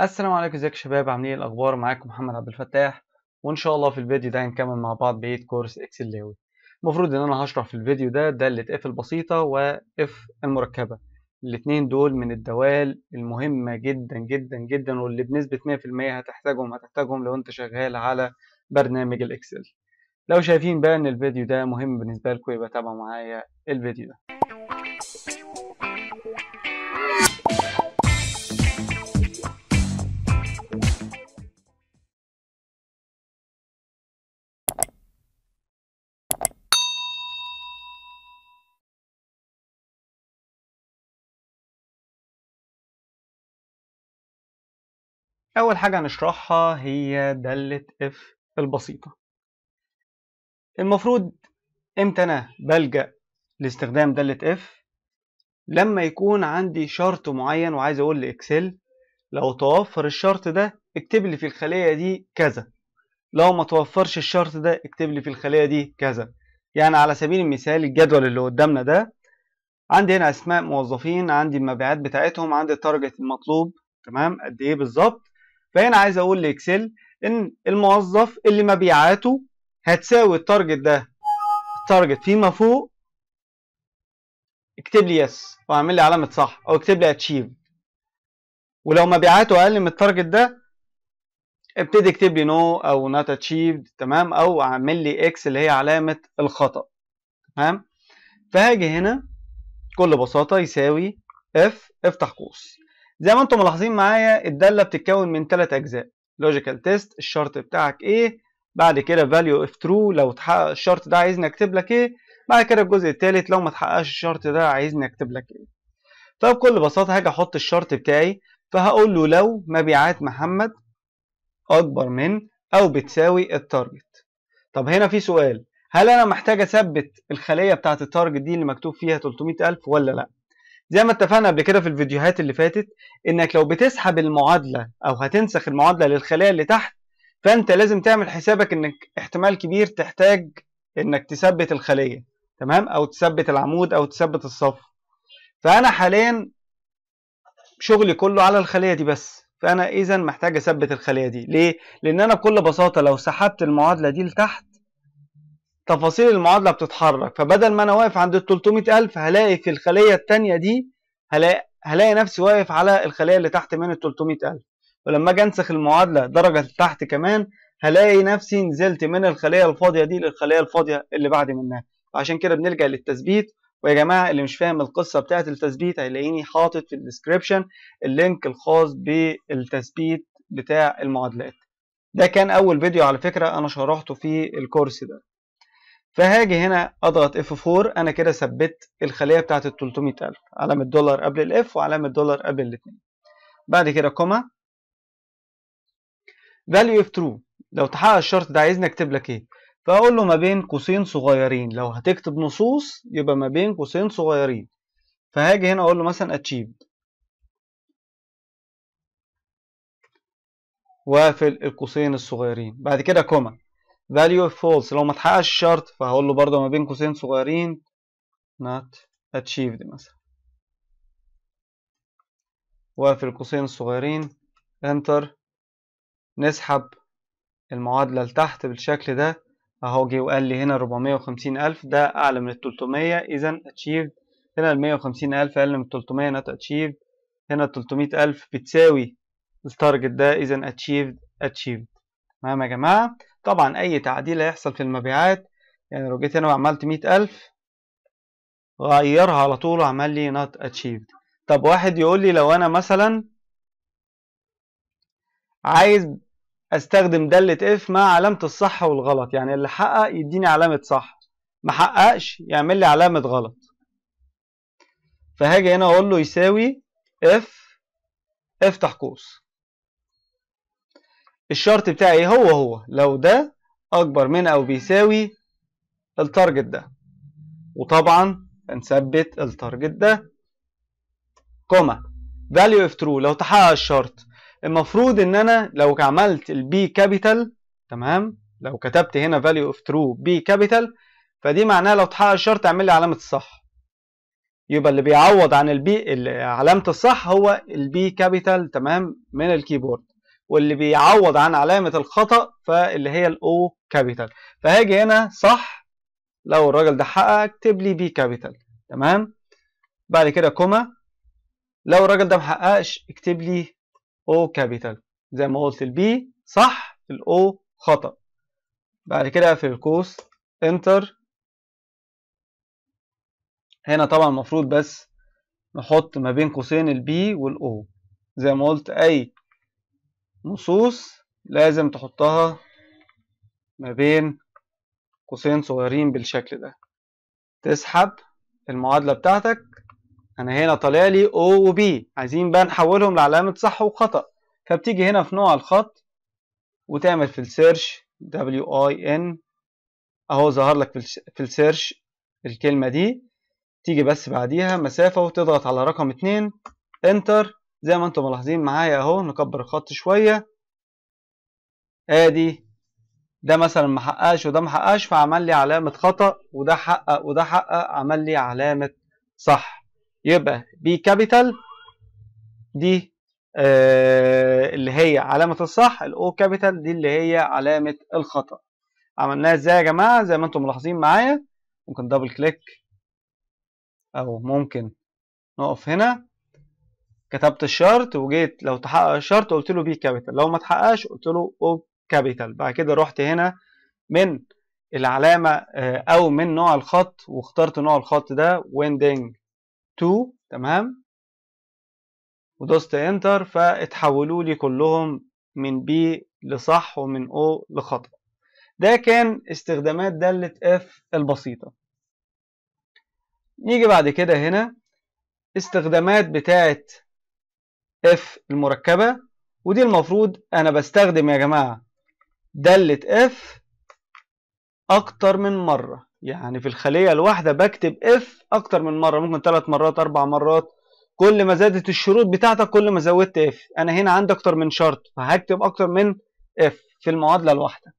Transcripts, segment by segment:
السلام عليكم ازيكم يا شباب عاملين إيه؟ الاخبار معاكم محمد عبد الفتاح وان شاء الله في الفيديو ده هنكمل مع بعض بقيه كورس اكسل لاوي المفروض ان انا هشرح في الفيديو ده داله اف البسيطه واف المركبه الاثنين دول من الدوال المهمه جدا جدا جدا واللي بنسبه 100% هتحتاجهم هتحتاجهم لو انت شغال على برنامج الاكسل لو شايفين بقى ان الفيديو ده مهم بالنسبه لكم يبقى تابعوا معايا الفيديو ده أول حاجة هنشرحها هي دالة اف البسيطة المفروض امتى أنا بلجأ لاستخدام دالة اف لما يكون عندي شرط معين وعايز أقول لإكسل لو توفر الشرط ده اكتب لي في الخلية دي كذا لو ما توفرش الشرط ده اكتب لي في الخلية دي كذا يعني على سبيل المثال الجدول اللي قدامنا ده عندي هنا أسماء موظفين عندي المبيعات بتاعتهم عندي التارجت المطلوب تمام قد إيه بالظبط فهنا عايز اقول لاكسل ان الموظف اللي مبيعاته هتساوي التارجت ده التارجت فيما فوق اكتب لي يس واعمل لي علامه صح او اكتب لي اتشيف ولو مبيعاته اقل من التارجت ده ابتدي اكتب لي نو no او نوت اتشيفد تمام او اعمل لي اكس اللي هي علامه الخطا تمام فهاجي هنا بكل بساطه يساوي اف افتح قوس زي ما انتم ملاحظين معايا الداله بتتكون من ثلاث اجزاء لوجيكال تيست الشرط بتاعك ايه بعد كده فاليو اف ترو لو تحقق الشرط ده عايزني اكتب لك ايه بعد كده الجزء الثالث لو ما تحققش الشرط ده عايزني اكتب لك ايه طيب، فبكل بساطه هاجي احط الشرط بتاعي فهقول له لو مبيعات محمد اكبر من او بتساوي التارجت طب هنا في سؤال هل انا محتاج اثبت الخليه بتاعه التارجت دي اللي مكتوب فيها 300000 ولا لا زي ما اتفقنا قبل كده في الفيديوهات اللي فاتت انك لو بتسحب المعادله او هتنسخ المعادله للخليه اللي تحت فانت لازم تعمل حسابك انك احتمال كبير تحتاج انك تثبت الخليه تمام او تثبت العمود او تثبت الصف فانا حاليا شغلي كله على الخليه دي بس فانا اذا محتاج اثبت الخليه دي ليه لان انا بكل بساطه لو سحبت المعادله دي لتحت تفاصيل المعادله بتتحرك فبدل ما انا واقف عند ال 300000 هلاقي في الخليه الثانيه دي هلاقي هلاقي نفسي واقف على الخليه اللي تحت من ال 300000 ولما اجي انسخ المعادله درجه تحت كمان هلاقي نفسي نزلت من الخليه الفاضيه دي للخليه الفاضيه اللي بعد منها عشان كده بنلجا للتثبيت ويا جماعه اللي مش فاهم القصه بتاعه التثبيت هيلاقيني حاطط في الديسكريبشن اللينك الخاص بالتثبيت بتاع المعادلات ده كان اول فيديو على فكره انا شرحته في الكورس ده فهاجي هنا اضغط اف 4 انا كده ثبت الخليه بتاعت ال 300000 علامه دولار قبل الاف وعلامه دولار قبل الاثنين بعد كده كومة value of true لو تحقق الشرط ده عايزني اكتب لك ايه فاقول له ما بين قوسين صغيرين لو هتكتب نصوص يبقى ما بين قوسين صغيرين فهاجي هنا اقول له مثلا achieved وقفل القوسين الصغيرين بعد كده كومة value of false لو ما تحققش الشرط فهقول له برضه ما بين قوسين صغيرين not achieved مثلا وفي القوسين الصغيرين انتر نسحب المعادلة لتحت بالشكل ده اهو جه وقال لي هنا 450 ألف ده أعلى من ال 300 إذا achieved هنا ال 150 ألف أقل من 300 not achieved هنا ال 300 ألف بتساوي التارجت ده إذا achieved achieved تمام يا جماعة طبعا أي تعديل هيحصل في المبيعات يعني لو جيت هنا وعملت مية ألف غيرها على طول وعمل لي not achieved طب واحد يقول لي لو أنا مثلا عايز استخدم دالة اف مع علامة الصح والغلط يعني اللي حقق يديني علامة صح ما حققش يعمل لي علامة غلط فهاجي هنا اقول له يساوي اف افتح قوس الشرط بتاعي ايه هو هو لو ده اكبر من او بيساوي التارجت ده وطبعا هنثبت التارجت ده كوما value if true لو تحقق الشرط المفروض ان انا لو عملت البي كابيتال تمام لو كتبت هنا value of true بي كابيتال فدي معناها لو تحقق الشرط اعمل لي علامه الصح يبقى اللي بيعوض عن البي علامه الصح هو البي كابيتال تمام من الكيبورد واللي بيعوض عن علامة الخطأ فاللي هي الأو كابيتال فهاجي هنا صح لو الراجل ده حقق اكتب لي بي كابيتال تمام بعد كده كوما لو الراجل ده محققش اكتب لي او كابيتال زي ما قلت البي صح الاو خطأ بعد كده اقفل الكوس انتر هنا طبعا المفروض بس نحط ما بين قوسين البي والاو زي ما قلت اي نصوص لازم تحطها ما بين قوسين صغيرين بالشكل ده تسحب المعادلة بتاعتك أنا هنا طالع لي O و B عايزين بقى نحولهم لعلامة صح وخطأ فبتيجي هنا في نوع الخط وتعمل في السيرش WIN أهو ظهر لك في السيرش الكلمة دي تيجي بس بعديها مسافة وتضغط على رقم اتنين انتر زي ما انتم ملاحظين معايا اهو نكبر الخط شويه ادي ده مثلا ما حققش وده ما حققش فعمل لي علامه خطا وده حقق وده حقق عمل لي علامه صح يبقى بي كابيتال دي آه اللي هي علامه الصح الاو كابيتال دي اللي هي علامه الخطا عملناها ازاي يا جماعه زي ما انتم ملاحظين معايا ممكن دبل كليك او ممكن نقف هنا كتبت الشرط وجيت لو تحقق الشرط قلت له بي كابيتال لو ما تحققش قلت له او كابيتال بعد كده رحت هنا من العلامة آه، أو من نوع الخط واخترت نوع الخط ده ويندنج 2 تمام ودوست انتر فاتحولوا لي كلهم من بي لصح ومن او لخطأ ده كان استخدامات دالة اف البسيطة نيجي بعد كده هنا استخدامات بتاعت اف المركبة ودي المفروض أنا بستخدم يا جماعة دالة اف أكتر من مرة يعني في الخلية الواحدة بكتب اف أكتر من مرة ممكن ثلاث مرات أربع مرات كل ما زادت الشروط بتاعتك كل ما زودت اف أنا هنا عندي أكتر من شرط فهكتب أكتر من اف في المعادلة الواحدة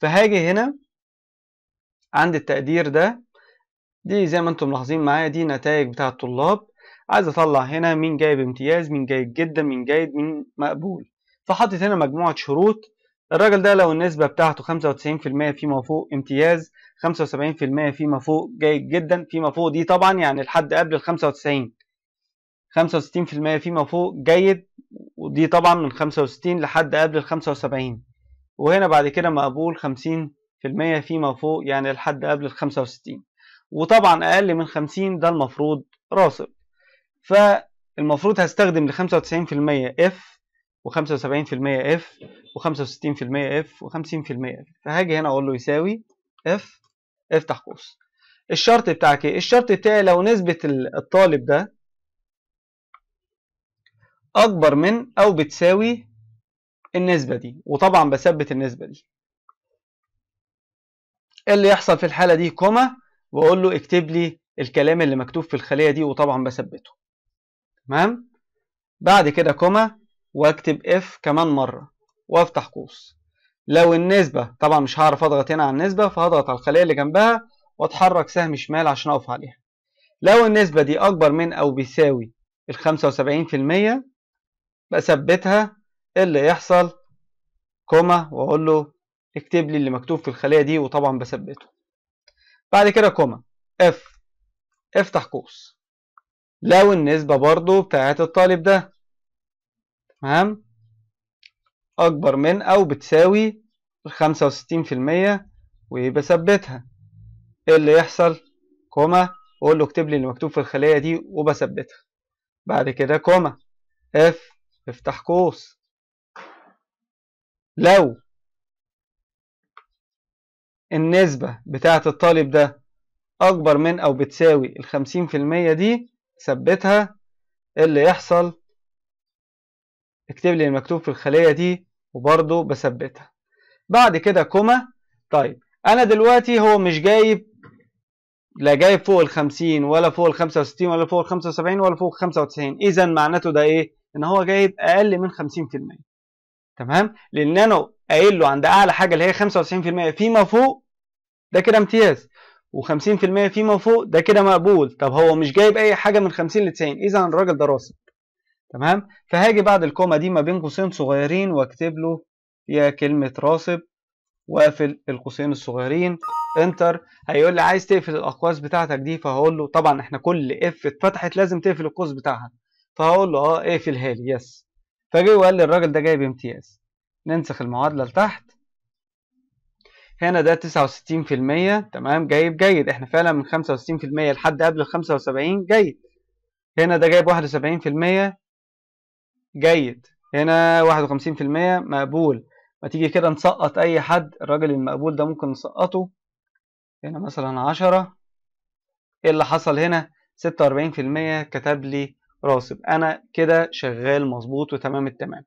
فهاجي هنا عند التقدير ده دي زي ما انتم ملاحظين معايا دي نتائج بتاع الطلاب عايز اطلع هنا مين جايب امتياز مين جايب جدا مين جايب مين مقبول فحطيت هنا مجموعه شروط الراجل ده لو النسبه بتاعته 95% فيما فوق امتياز 75% فيما فوق جيد جدا فيما فوق دي طبعا يعني لحد قبل ال 95 65% فيما فوق جيد ودي طبعا من 65 لحد قبل ال 75 وهنا بعد كده مقبول 50% فيما فوق يعني لحد قبل ال 65 وطبعا اقل من 50 ده المفروض راسب فالمفروض هستخدم ل 95% اف و75% اف و65% اف و50% اف فهاجي هنا اقول له يساوي اف افتح قوس الشرط بتاعك ايه الشرط بتاعي لو نسبة الطالب ده اكبر من او بتساوي النسبة دي وطبعا بثبت النسبة دي إيه اللي يحصل في الحالة دي كوما واقول له اكتب لي الكلام اللي مكتوب في الخلية دي وطبعا بثبته تمام بعد كده كوما واكتب اف كمان مرة وافتح قوس لو النسبة طبعا مش هعرف اضغط هنا على النسبة فهضغط على الخلية اللي جنبها واتحرك سهم شمال عشان اقف عليها لو النسبة دي اكبر من او بيساوي الخمسة وسبعين في المية بثبتها اللي يحصل كوما واقول له اكتب لي اللي مكتوب في الخلية دي وطبعا بثبته بعد كده كوما اف افتح قوس لو النسبة برضو بتاعت الطالب ده تمام أكبر من أو بتساوي الخمسة وستين في المية وبثبتها إيه اللي يحصل كوما وأقول له اكتب لي اللي مكتوب في الخلية دي وبثبتها بعد كده كوما اف افتح قوس لو النسبة بتاعت الطالب ده أكبر من أو بتساوي الخمسين في المية دي ثبتها اللي يحصل اكتب لي المكتوب في الخلية دي وبرضه بثبتها بعد كده كوما طيب انا دلوقتي هو مش جايب لا جايب فوق ال 50 ولا فوق ال 65 ولا فوق ال 75 ولا فوق ال 95 اذا معناته ده ايه ان هو جايب اقل من 50% تمام لان انا قايل له عند اعلى حاجه اللي هي 95% فيما فوق ده كده امتياز و50% فيما فوق ده كده مقبول طب هو مش جايب اي حاجه من 50 ل 90 اذا الراجل ده راسب تمام فهاجي بعد الكومه دي ما بين قوسين صغيرين واكتب له يا كلمه راسب واقفل القوسين الصغيرين انتر هيقول لي عايز تقفل الاقواس بتاعتك دي فهقول له طبعا احنا كل اف اتفتحت لازم تقفل القوس بتاعها فهقول له اه اقفلها لي يس فجه وقال لي الراجل ده جايب امتياز ننسخ المعادله لتحت هنا ده 69% تمام جايب جيد احنا فعلا من 65% لحد قبل ال 75 جيد هنا ده جايب 71% جيد هنا 51% مقبول ما تيجي كده نسقط اي حد الراجل المقبول ده ممكن نسقطه هنا مثلا 10 ايه اللي حصل هنا 46% كتب لي راسب انا كده شغال مظبوط وتمام التمام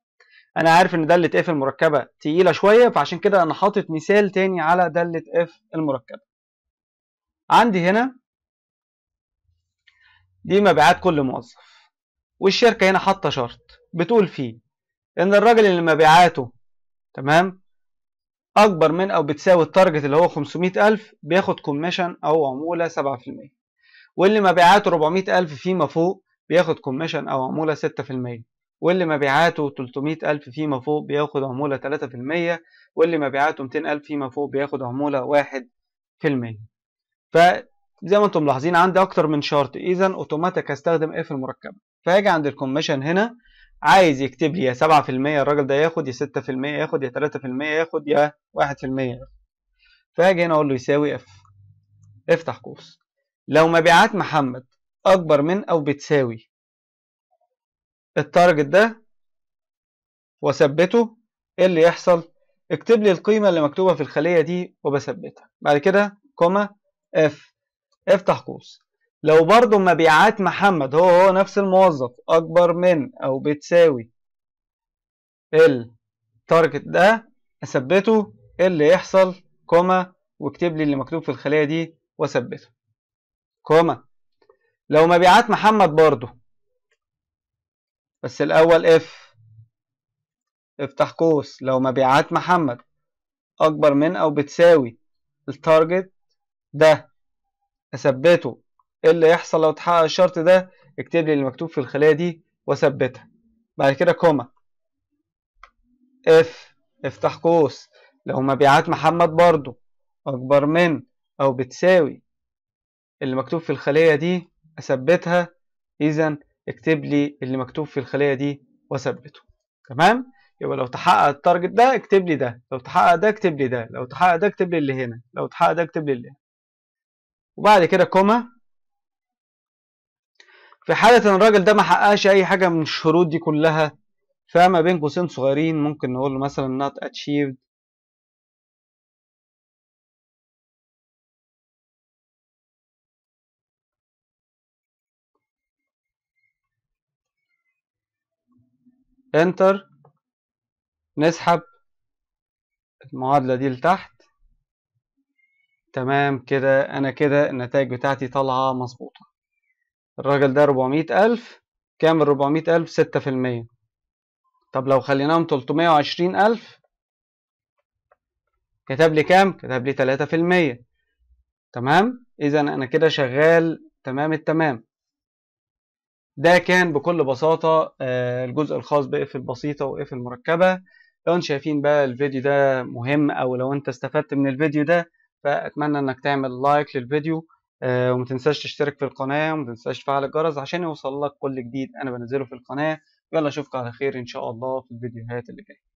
انا عارف ان داله اف المركبه تقيله شويه فعشان كده انا حاطط مثال تاني على داله اف المركبه عندي هنا دي مبيعات كل موظف والشركه هنا حاطه شرط بتقول فيه ان الراجل اللي مبيعاته تمام اكبر من او بتساوي التارجت اللي هو 500000 بياخد كوميشن او عموله 7% واللي مبيعاته 400000 فيما فوق بياخد كوميشن او عموله 6% واللي مبيعاته 300 ألف فيما فوق بياخد عمولة 3% واللي مبيعاته 200 ألف فيما فوق بياخد عمولة 1% فزي ما انتم ملاحظين عندي أكتر من شرط إذا أوتوماتيك هستخدم إيه في المركبة فهاجي عند الكوميشن هنا عايز يكتب لي يا 7% الراجل ده ياخد يا 6% ياخد يا 3% ياخد يا 1% ياخد فهاجي هنا أقول له يساوي إف افتح قوس لو مبيعات محمد أكبر من أو بتساوي التارجت ده واثبته ايه اللي يحصل اكتب لي القيمه اللي مكتوبه في الخليه دي وبثبتها بعد كده كوما اف افتح قوس لو برضو مبيعات محمد هو هو نفس الموظف اكبر من او بتساوي التارجت ده اثبته ايه اللي يحصل كوما واكتب لي اللي مكتوب في الخليه دي واثبته كوما لو مبيعات محمد برضو بس الأول اف افتح قوس لو مبيعات محمد أكبر من أو بتساوي التارجت ده أثبته إيه اللي يحصل لو اتحقق الشرط ده اكتب لي المكتوب في الخلية دي وأثبتها بعد كده كوما اف افتح قوس لو مبيعات محمد برضو أكبر من أو بتساوي اللي مكتوب في الخلية دي أثبتها إذا اكتب لي اللي مكتوب في الخلية دي وثبته تمام يبقى لو تحقق التارجت ده اكتب لي ده لو تحقق ده اكتب لي ده لو تحقق ده اكتب لي اللي هنا لو تحقق ده اكتب لي اللي هنا وبعد كده كوما في حالة ان الراجل ده ما حققش اي حاجة من الشروط دي كلها فما بين قوسين صغيرين ممكن نقول مثلا not achieved انتر نسحب المعادلة دي لتحت تمام كده انا كده النتائج بتاعتي طالعة مظبوطة الراجل ده ربعمية ألف كام ال ألف ستة في المية طب لو خليناهم تلتمية وعشرين ألف كتب لي كام؟ كتب لي تلاتة في المية تمام؟ إذا أنا كده شغال تمام التمام ده كان بكل بساطة آه، الجزء الخاص بقفل البسيطة وقفل المركبة لو انت شايفين بقى الفيديو ده مهم أو لو انت استفدت من الفيديو ده فأتمنى إنك تعمل لايك للفيديو آه، وما تنساش تشترك في القناة وما تنساش تفعل الجرس عشان يوصل لك كل جديد أنا بنزله في القناة يلا أشوفك على خير إن شاء الله في الفيديوهات اللي جاية